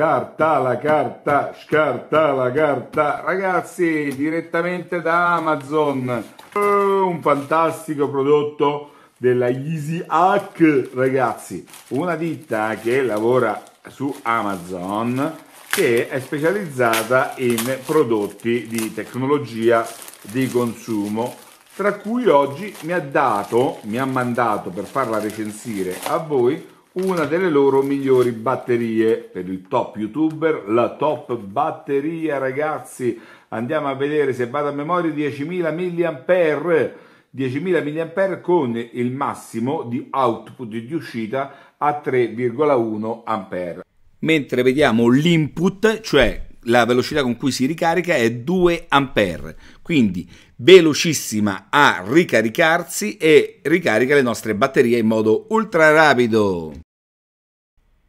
Scarta la carta, scarta la carta, ragazzi, direttamente da Amazon. Un fantastico prodotto della Easy Hack, ragazzi, una ditta che lavora su Amazon che è specializzata in prodotti di tecnologia di consumo, tra cui oggi mi ha dato, mi ha mandato per farla recensire a voi una delle loro migliori batterie per il top youtuber, la top batteria ragazzi, andiamo a vedere se vado a memoria 10.000 mAh, 10.000 mAh con il massimo di output di uscita a 3,1 A. Mentre vediamo l'input, cioè la velocità con cui si ricarica è 2 A, quindi velocissima a ricaricarsi e ricarica le nostre batterie in modo ultra rapido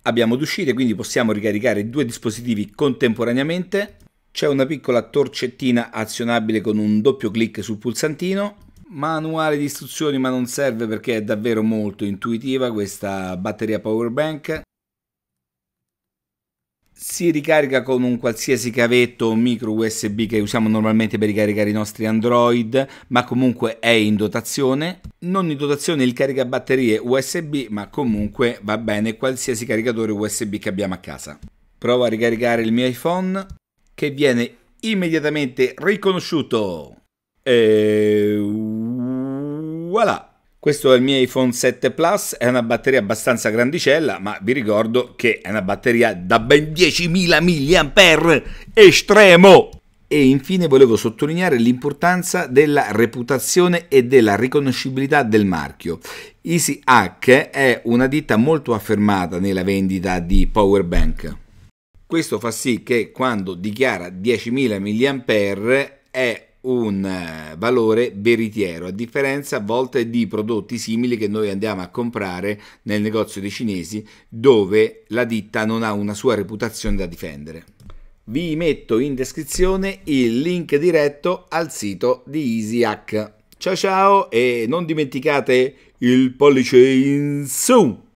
abbiamo due uscite, quindi possiamo ricaricare due dispositivi contemporaneamente. C'è una piccola torcettina azionabile con un doppio clic sul pulsantino. Manuale di istruzioni ma non serve perché è davvero molto intuitiva questa batteria power bank. Si ricarica con un qualsiasi cavetto o micro USB che usiamo normalmente per ricaricare i nostri Android, ma comunque è in dotazione non in dotazione il caricabatterie USB, ma comunque va bene qualsiasi caricatore USB che abbiamo a casa. Provo a ricaricare il mio iPhone che viene immediatamente riconosciuto. E voilà! Questo è il mio iPhone 7 Plus, è una batteria abbastanza grandicella, ma vi ricordo che è una batteria da ben 10.000 mAh estremo! E infine volevo sottolineare l'importanza della reputazione e della riconoscibilità del marchio. Easy Hack è una ditta molto affermata nella vendita di power bank. Questo fa sì che quando dichiara 10.000 mAh è un eh, valore veritiero, a differenza a volte di prodotti simili che noi andiamo a comprare nel negozio dei cinesi dove la ditta non ha una sua reputazione da difendere vi metto in descrizione il link diretto al sito di EasyHack. Ciao ciao e non dimenticate il pollice in su!